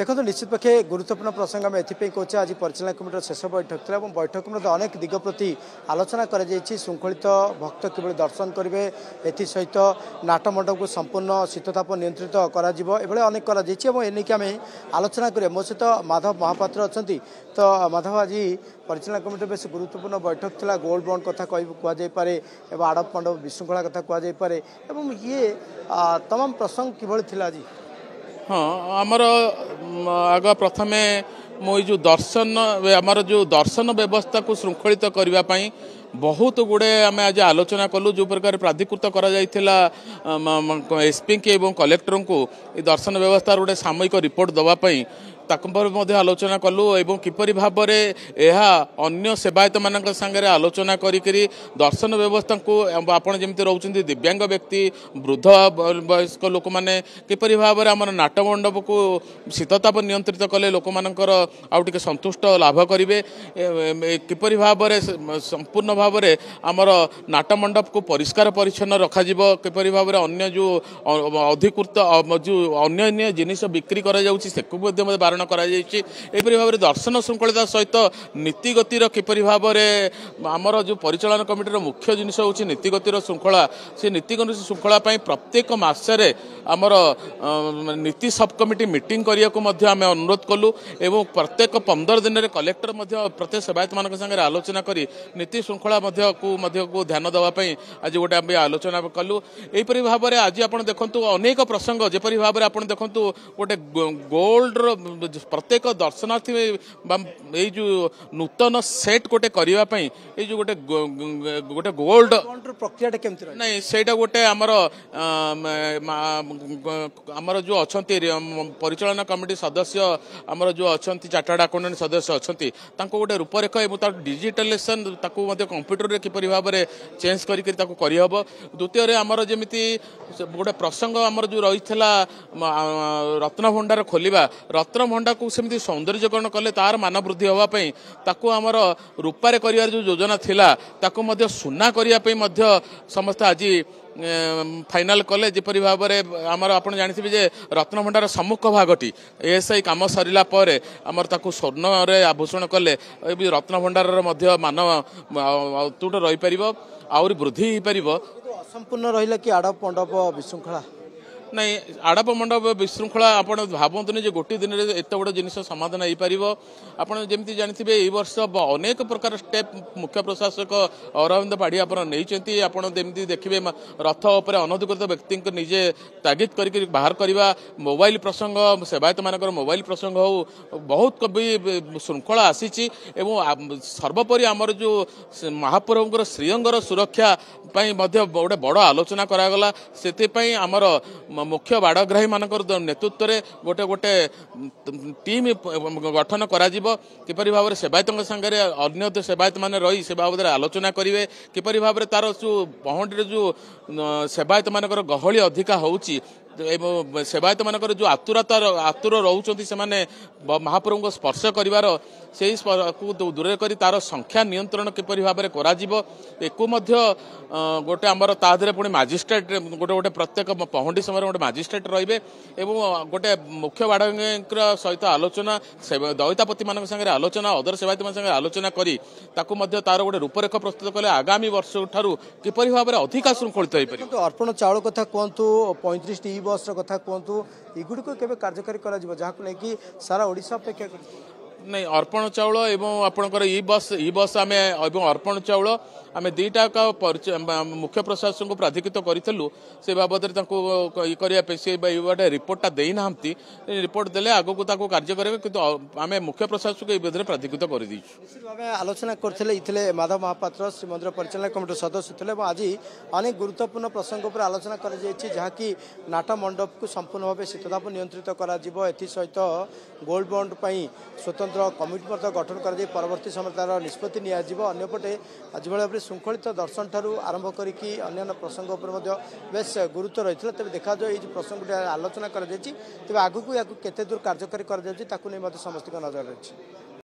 দেখুন নিশ্চিত পক্ষে গুরুত্বপূর্ণ প্রসঙ্গ আমি এথিপাই কোচে আজ পরিচালনা কমিটির শেষ বৈঠক লা এবং বৈঠক মধ্যে অনেক দিগ প্রতি আলোচনা করা যাই শৃঙ্খলিত ভক্ত কিভাবে দর্শন করবে এসহ নাটমণ্ডপকে সম্পূর্ণ শীততাপ নিয়ন্ত্রিত করা এভাবে অনেক করা যাই এবং এনেকি আমি আলোচনা করি মো সহ মাধব মহাপাত্র অনেক তো মাধব আজ পরিচালনা কমিটির বেশ গুরুত্বপূর্ণ বৈঠক লা গোল্ড বন্ড কথা কুযাই পে এবং আড়প মণ্ডপ বিশৃঙ্খলা কথা কুযাই পে এবং ইয়ে তমাম প্রসঙ্গ কিভাবে লা আজ ହଁ ଆମର ଆଗ ପ୍ରଥମେ ମୁଁ ଏଇ ଯେଉଁ ଦର୍ଶନ ଆମର ଯେଉଁ ଦର୍ଶନ ବ୍ୟବସ୍ଥାକୁ ଶୃଙ୍ଖଳିତ କରିବା ପାଇଁ ବହୁତ ଗୁଡ଼ିଏ ଆମେ ଆଜି ଆଲୋଚନା କଲୁ ଯେଉଁ ପ୍ରକାର ପ୍ରାଧିକୃତ କରାଯାଇଥିଲା ଏସ୍ପିଙ୍କି ଏବଂ କଲେକ୍ଟରଙ୍କୁ ଏ ଦର୍ଶନ ବ୍ୟବସ୍ଥାର ଗୋଟେ ସାମୟିକ ରିପୋର୍ଟ ଦେବା ପାଇଁ ତାକୁ ମଧ୍ୟ ଆଲୋଚନା କଲୁ ଏବଂ କିପରି ଭାବରେ ଏହା ଅନ୍ୟ ସେବାୟତମାନଙ୍କ ସାଙ୍ଗରେ ଆଲୋଚନା କରିକିରି ଦର୍ଶନ ବ୍ୟବସ୍ଥାଙ୍କୁ ଆପଣ ଯେମିତି ରହୁଛନ୍ତି ଦିବ୍ୟାଙ୍ଗ ବ୍ୟକ୍ତି ବୃଦ୍ଧ ବୟସ୍କ ଲୋକମାନେ କିପରି ଭାବରେ ଆମର ନାଟମଣ୍ଡପକୁ ଶୀତତାପ ନିୟନ୍ତ୍ରିତ କଲେ ଲୋକମାନଙ୍କର ଆଉ ଟିକେ ସନ୍ତୁଷ୍ଟ ଲାଭ କରିବେ କିପରି ଭାବରେ ସମ୍ପୂର୍ଣ୍ଣ ଭାବରେ ଆମର ନାଟମଣ୍ଡପକୁ ପରିଷ୍କାର ପରିଚ୍ଛନ୍ନ ରଖାଯିବ କିପରି ଭାବରେ ଅନ୍ୟ ଯେଉଁ ଅଧିକୃତ ଯେଉଁ ଅନ୍ୟ ଅନ୍ୟ ଜିନିଷ ବିକ୍ରି କରାଯାଉଛି ସେକୁ ମଧ୍ୟ ମୋତେ ବାରଣ ନିର୍ଦ୍ଧାରଣ କରାଯାଇଛି ଏହିପରି ଭାବରେ ଦର୍ଶନ ଶୃଙ୍ଖଳିତା ସହିତ ନୀତିଗତିର କିପରି ଭାବରେ ଆମର ଯେଉଁ ପରିଚାଳନା କମିଟିର ମୁଖ୍ୟ ଜିନିଷ ହେଉଛି ନୀତିଗତିର ଶୃଙ୍ଖଳା ସେ ନୀତିଗତି ଶୃଙ୍ଖଳା ପାଇଁ ପ୍ରତ୍ୟେକ ମାସରେ ଆମର ନୀତି ସବକମିଟି ମିଟିଂ କରିବାକୁ ମଧ୍ୟ ଆମେ ଅନୁରୋଧ କଲୁ ଏବଂ ପ୍ରତ୍ୟେକ ପନ୍ଦର ଦିନରେ କଲେକ୍ଟର ମଧ୍ୟ ପ୍ରତ୍ୟେକ ସେବାୟତମାନଙ୍କ ସାଙ୍ଗରେ ଆଲୋଚନା କରି ନୀତି ଶୃଙ୍ଖଳା ମଧ୍ୟକୁ ମଧ୍ୟକୁ ଧ୍ୟାନ ଦେବା ପାଇଁ ଆଜି ଗୋଟେ ଆମେ ଆଲୋଚନା କଲୁ ଏହିପରି ଭାବରେ ଆଜି ଆପଣ ଦେଖନ୍ତୁ ଅନେକ ପ୍ରସଙ୍ଗ ଯେପରି ଭାବରେ ଆପଣ ଦେଖନ୍ତୁ ଗୋଟେ ଗୋଲ୍ଡର ପ୍ରତ୍ୟେକ ଦର୍ଶନାର୍ଥୀ ବା ଏଇ ଯେଉଁ ନୂତନ ସେଟ୍ ଗୋଟେ କରିବା ପାଇଁ ଏଇ ଯେଉଁ ଗୋଟେ ଗୋଟେ ଗୋଲ୍ଡ ପ୍ରକ୍ରିୟାଟା କେମିତି ନାଇଁ ସେଇଟା ଗୋଟେ ଆମର ଆମର ଯେଉଁ ଅଛନ୍ତି ପରିଚାଳନା କମିଟି ସଦସ୍ୟ ଆମର ଯେଉଁ ଅଛନ୍ତି ଚାର୍ଟାର୍ଡ ଆକାଉଣ୍ଟାଣ୍ଟ ସଦସ୍ୟ ଅଛନ୍ତି ତାଙ୍କୁ ଗୋଟେ ରୂପରେଖ ଏବଂ ତାର ଡିଜିଟାଲାଇସେସନ୍ ତାକୁ ମଧ୍ୟ କମ୍ପ୍ୟୁଟରରେ କିପରି ଭାବରେ ଚେଞ୍ଜ କରିକି ତାକୁ କରିହେବ ଦ୍ୱିତୀୟରେ ଆମର ଯେମିତି ଗୋଟେ ପ୍ରସଙ୍ଗ ଆମର ଯେଉଁ ରହିଥିଲା ରତ୍ନଭଣ୍ଡାର ଖୋଲିବା ରତ୍ନ ଭଣ୍ଡାକୁ ସେମିତି ସୌନ୍ଦର୍ଯ୍ୟକରଣ କଲେ ତାର ମାନ ବୃଦ୍ଧି ହେବା ପାଇଁ ତାକୁ ଆମର ରୂପାରେ କରିବାର ଯେଉଁ ଯୋଜନା ଥିଲା ତାକୁ ମଧ୍ୟ ସୁନା କରିବା ପାଇଁ ମଧ୍ୟ ସମସ୍ତେ ଆଜି ଫାଇନାଲ କଲେ ଯେପରି ଭାବରେ ଆମର ଆପଣ ଜାଣିଥିବେ ଯେ ରତ୍ନଭଣ୍ଡାର ସମ୍ମୁଖ ଭାଗଟି ଏଏସ୍ଆଇ କାମ ସରିଲା ପରେ ଆମର ତାକୁ ସ୍ୱର୍ଣ୍ଣରେ ଆଭୂଷଣ କଲେ ଏବେ ରତ୍ନଭଣ୍ଡାରର ମଧ୍ୟ ମାନ ଅତୁଟ ରହିପାରିବ ଆହୁରି ବୃଦ୍ଧି ହୋଇପାରିବ ସମ୍ପୂର୍ଣ୍ଣ ରହିଲା କି ଆଡ଼ପ ପଣ୍ଡପ ବିଶୃଙ୍ଖଳା ନାଇଁ ଆଡ଼ପ ମଣ୍ଡପ ବିଶୃଙ୍ଖଳା ଆପଣ ଭାବନ୍ତୁନି ଯେ ଗୋଟିଏ ଦିନରେ ଏତେ ବଡ଼ ଜିନିଷ ସମାଧାନ ହେଇପାରିବ ଆପଣ ଯେମିତି ଜାଣିଥିବେ ଏଇ ବର୍ଷ ଅନେକ ପ୍ରକାର ଷ୍ଟେପ୍ ମୁଖ୍ୟ ପ୍ରଶାସକ ଅରବିନ୍ଦ ପାଢ଼ୀ ଆପଣ ନେଇଛନ୍ତି ଆପଣ ଯେମିତି ଦେଖିବେ ରଥ ଉପରେ ଅନଧିକୃତ ବ୍ୟକ୍ତିଙ୍କୁ ନିଜେ ତାଗିଦ କରିକି ବାହାର କରିବା ମୋବାଇଲ ପ୍ରସଙ୍ଗ ସେବାୟତମାନଙ୍କର ମୋବାଇଲ ପ୍ରସଙ୍ଗ ହେଉ ବହୁତ ବି ଶୃଙ୍ଖଳା ଆସିଛି ଏବଂ ସର୍ବୋପରି ଆମର ଯେଉଁ ମହାପ୍ରଭୁଙ୍କର ଶ୍ରୀଅଙ୍ଗର ସୁରକ୍ଷା ପାଇଁ ମଧ୍ୟ ଗୋଟେ ବଡ଼ ଆଲୋଚନା କରାଗଲା ସେଥିପାଇଁ ଆମର ମୁଖ୍ୟ ବାଡ଼ଗ୍ରାହୀମାନଙ୍କର ନେତୃତ୍ୱରେ ଗୋଟେ ଗୋଟେ ଟିମ୍ ଗଠନ କରାଯିବ କିପରି ଭାବରେ ସେବାୟତଙ୍କ ସାଙ୍ଗରେ ଅନ୍ୟ ସେବାୟତମାନେ ରହି ସେ ବାବଦରେ ଆଲୋଚନା କରିବେ କିପରି ଭାବରେ ତାର ଯେଉଁ ପହଣ୍ଡିରେ ଯେଉଁ ସେବାୟତମାନଙ୍କର ଗହଳି ଅଧିକା ହେଉଛି ଏବଂ ସେବାୟତମାନଙ୍କର ଯେଉଁ ଆତୁରତା ଆତୁର ରହୁଛନ୍ତି ସେମାନେ ମହାପ୍ରଭୁଙ୍କ ସ୍ପର୍ଶ କରିବାର ସେଇ ଦୂରରେ କରି ତାର ସଂଖ୍ୟା ନିୟନ୍ତ୍ରଣ କିପରି ଭାବରେ କରାଯିବ ଏକୁ ମଧ୍ୟ ଗୋଟେ ଆମର ତା ଦେହରେ ପୁଣି ମାଜିଷ୍ଟ୍ରେଟ ଗୋଟେ ଗୋଟେ ପ୍ରତ୍ୟେକ ପହଣ୍ଡି ସମୟରେ ଗୋଟେ ମାଜିଷ୍ଟ୍ରେଟ ରହିବେ ଏବଂ ଗୋଟେ ମୁଖ୍ୟ ବାଡ଼ଙ୍କ ସହିତ ଆଲୋଚନା ଦୈତାପତିମାନଙ୍କ ସାଙ୍ଗରେ ଆଲୋଚନା ଅଦର ସେବାୟତମାନଙ୍କ ସାଙ୍ଗରେ ଆଲୋଚନା କରି ତାକୁ ମଧ୍ୟ ତାର ଗୋଟେ ରୂପରେଖ ପ୍ରସ୍ତୁତ କଲେ ଆଗାମୀ ବର୍ଷ ଠାରୁ କିପରି ଭାବରେ ଅଧିକା ଶୃଙ୍ଖଳିତ ହୋଇପାରିବ ଅର୍ପଣ ଚାଉଳ କଥା କୁହନ୍ତୁ ପଇଁତିରିଶଟି ଇ ବସ୍ର କଥା କୁହନ୍ତୁ ଏଗୁଡ଼ିକୁ କେବେ କାର୍ଯ୍ୟକାରୀ କରାଯିବ ଯାହାକୁ ନେଇକି ସାରା ଓଡ଼ିଶା ଅପେକ୍ଷା କରିଛି ନାଇଁ ଅର୍ପଣ ଚାଉଳ ଏବଂ ଆପଣଙ୍କର ଇ ବସ୍ ଇ ବସ୍ ଆମେ ଏବଂ ଅର୍ପଣ ଚାଉଳ ଆମେ ଦୁଇଟା ଏକ ମୁଖ୍ୟ ପ୍ରଶାସନକୁ ପ୍ରାଧିକୃତ କରିଥିଲୁ ସେ ବାବଦରେ ତାଙ୍କୁ ଇଏ କରିବା ପାଇଁ ସେ ଗୋଟେ ରିପୋର୍ଟଟା ଦେଇନାହାନ୍ତି ରିପୋର୍ଟ ଦେଲେ ଆଗକୁ ତାକୁ କାର୍ଯ୍ୟ କରିବେ କିନ୍ତୁ ଆମେ ମୁଖ୍ୟ ପ୍ରଶାସନକୁ ଏଇ ବିଧରେ ପ୍ରାଧିକୃତ କରିଦେଇଛୁ ଆମେ ଆଲୋଚନା କରିଥିଲେ ଇଥିଲେ ମାଧବ ମହାପାତ୍ର ଶ୍ରୀମନ୍ଦିର ପରିଚାଳନା କମିଟିର ସଦସ୍ୟ ଥିଲେ ଏବଂ ଆଜି ଅନେକ ଗୁରୁତ୍ୱପୂର୍ଣ୍ଣ ପ୍ରସଙ୍ଗ ଉପରେ ଆଲୋଚନା କରାଯାଇଛି ଯାହାକି ନାଟ ମଣ୍ଡପକୁ ସମ୍ପୂର୍ଣ୍ଣ ଭାବେ ଶୀତତାପ ନିୟନ୍ତ୍ରିତ କରାଯିବ ଏଥିସହିତ ଗୋଲ୍ଡ ବଣ୍ଡ ପାଇଁ ସ୍ୱତନ୍ତ୍ର ସ୍ୱତନ୍ତ୍ର କମିଟି ମଧ୍ୟ ଗଠନ କରାଯାଇ ପରବର୍ତ୍ତୀ ସମୟରେ ତାର ନିଷ୍ପତ୍ତି ନିଆଯିବ ଅନ୍ୟପଟେ ଆଜି ଭଳି ଭାବରେ ଶୃଙ୍ଖଳିତ ଦର୍ଶନ ଠାରୁ ଆରମ୍ଭ କରିକି ଅନ୍ୟାନ୍ୟ ପ୍ରସଙ୍ଗ ଉପରେ ମଧ୍ୟ ବେଶ ଗୁରୁତ୍ୱ ରହିଥିଲା ତେବେ ଦେଖାଯାଉ ଏଇ ଯେଉଁ ପ୍ରସଙ୍ଗ ପ୍ରସଙ୍ଗଟି ଆଲୋଚନା କରାଯାଇଛି ତେବେ ଆଗକୁ ଏହାକୁ କେତେ ଦୂର କାର୍ଯ୍ୟକାରୀ କରାଯାଉଛି ତାକୁ ନେଇ ମଧ୍ୟ ସମସ୍ତଙ୍କ ନଜର ରହିଛି